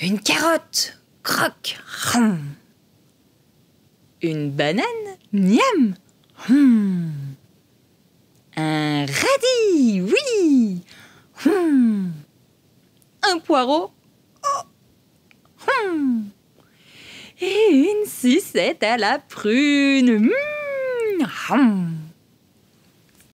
Une carotte Croque hum. Une banane Miam hum. Un radis Oui hum. Un poireau oh. Hum. Et une sucette à la prune hum. Hum.